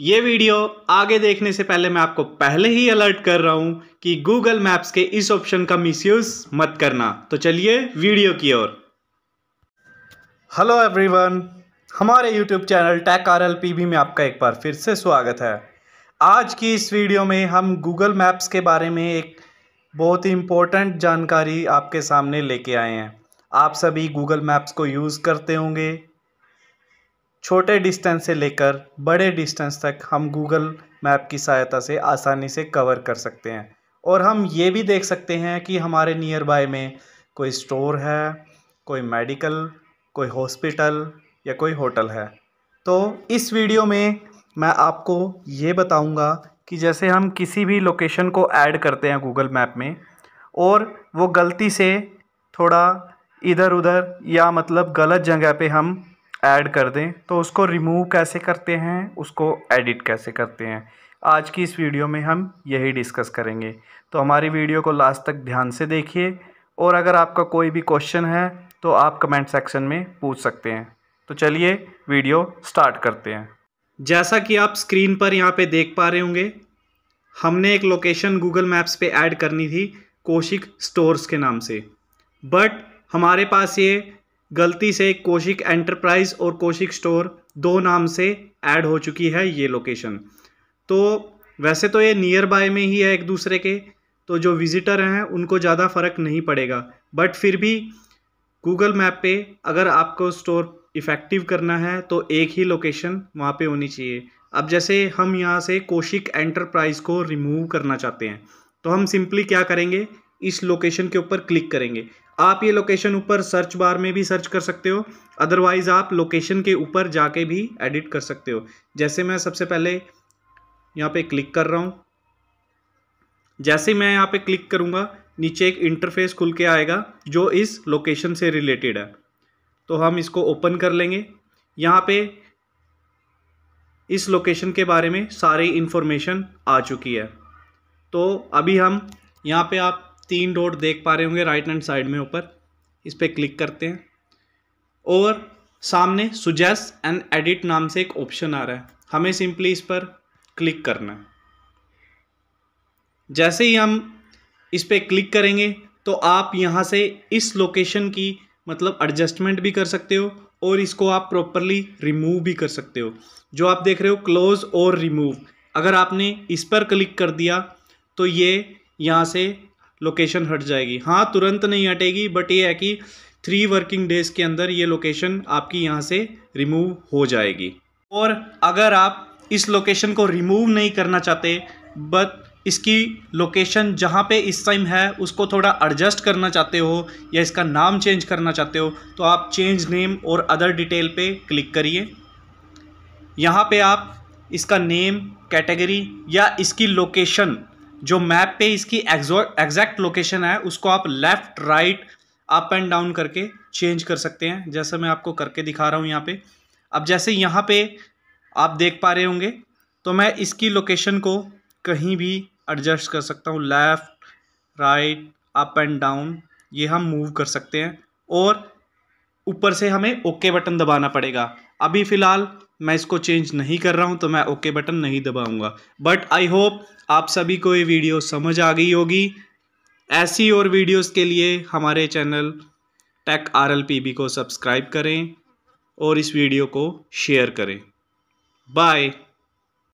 ये वीडियो आगे देखने से पहले मैं आपको पहले ही अलर्ट कर रहा हूँ कि गूगल मैप्स के इस ऑप्शन का मिसयूज़ मत करना तो चलिए वीडियो की ओर हेलो एवरीवन हमारे YouTube channel tech R L P में आपका एक बार फिर से स्वागत है आज की इस वीडियो में हम गूगल मैप्स के बारे में एक बहुत ही इम्पोर्टेंट जानकारी आपके सामने लेके आए हैं आप सभी गूगल मैप्स को यूज़ करते होंगे छोटे डिस्टेंस से लेकर बड़े डिस्टेंस तक हम गूगल मैप की सहायता से आसानी से कवर कर सकते हैं और हम ये भी देख सकते हैं कि हमारे नियर बाय में कोई स्टोर है कोई मेडिकल कोई हॉस्पिटल या कोई होटल है तो इस वीडियो में मैं आपको ये बताऊंगा कि जैसे हम किसी भी लोकेशन को ऐड करते हैं गूगल मैप में और वो गलती से थोड़ा इधर उधर या मतलब गलत जगह पे हम ऐड कर दें तो उसको रिमूव कैसे करते हैं उसको एडिट कैसे करते हैं आज की इस वीडियो में हम यही डिस्कस करेंगे तो हमारी वीडियो को लास्ट तक ध्यान से देखिए और अगर आपका कोई भी क्वेश्चन है तो आप कमेंट सेक्शन में पूछ सकते हैं तो चलिए वीडियो स्टार्ट करते हैं जैसा कि आप स्क्रीन पर यहाँ पे देख पा रहे होंगे हमने एक लोकेशन गूगल मैप्स पे ऐड करनी थी कोशिक स्टोर्स के नाम से बट हमारे पास ये गलती से कोशिक एंटरप्राइज और कोशिक स्टोर दो नाम से ऐड हो चुकी है ये लोकेशन तो वैसे तो ये नियर बाय में ही है एक दूसरे के तो जो विज़िटर हैं उनको ज़्यादा फ़र्क नहीं पड़ेगा बट फिर भी गूगल मैप पे अगर आपको स्टोर इफ़ेक्टिव करना है तो एक ही लोकेशन वहाँ पे होनी चाहिए अब जैसे हम यहाँ से कोशिक एंटरप्राइज को रिमूव करना चाहते हैं तो हम सिंपली क्या करेंगे इस लोकेशन के ऊपर क्लिक करेंगे आप ये लोकेशन ऊपर सर्च बार में भी सर्च कर सकते हो अदरवाइज़ आप लोकेशन के ऊपर जाके भी एडिट कर सकते हो जैसे मैं सबसे पहले यहाँ पे क्लिक कर रहा हूँ जैसे मैं यहाँ पे क्लिक करूँगा नीचे एक इंटरफेस खुल के आएगा जो इस लोकेशन से रिलेटेड है तो हम इसको ओपन कर लेंगे यहाँ पे इस लोकेशन के बारे में सारी इन्फॉर्मेशन आ चुकी है तो अभी हम यहाँ पे आप तीन डॉट देख पा रहे होंगे राइट हैंड साइड में ऊपर इस पर क्लिक करते हैं और सामने सुजेस्ट एंड एडिट नाम से एक ऑप्शन आ रहा है हमें सिंपली इस पर क्लिक करना है जैसे ही हम इस पर क्लिक करेंगे तो आप यहाँ से इस लोकेशन की मतलब एडजस्टमेंट भी कर सकते हो और इसको आप प्रॉपरली रिमूव भी कर सकते हो जो आप देख रहे हो क्लोज और रिमूव अगर आपने इस पर क्लिक कर दिया तो ये यहाँ से लोकेशन हट जाएगी हाँ तुरंत नहीं हटेगी बट ये है कि थ्री वर्किंग डेज़ के अंदर ये लोकेशन आपकी यहाँ से रिमूव हो जाएगी और अगर आप इस लोकेशन को रिमूव नहीं करना चाहते बट इसकी लोकेशन जहाँ पे इस टाइम है उसको थोड़ा एडजस्ट करना चाहते हो या इसका नाम चेंज करना चाहते हो तो आप चेंज नेम और अदर डिटेल पे क्लिक करिए यहाँ पे आप इसका नेम कैटेगरी या इसकी लोकेशन जो मैप पे इसकी एग्जैक्ट लोकेशन है उसको आप left right up and down करके चेंज कर सकते हैं जैसे मैं आपको करके दिखा रहा हूँ यहाँ पे अब जैसे यहाँ पे आप देख पा रहे होंगे तो मैं इसकी लोकेशन को कहीं भी एडजस्ट कर सकता हूँ left right up and down ये हम मूव कर सकते हैं और ऊपर से हमें ओके बटन दबाना पड़ेगा अभी फ़िलहाल मैं इसको चेंज नहीं कर रहा हूँ तो मैं ओके बटन नहीं दबाऊँगा बट आई होप आप सभी को ये वीडियो समझ आ गई होगी ऐसी और वीडियोस के लिए हमारे channel tech R L P B को सब्सक्राइब करें और इस वीडियो को शेयर करें बाय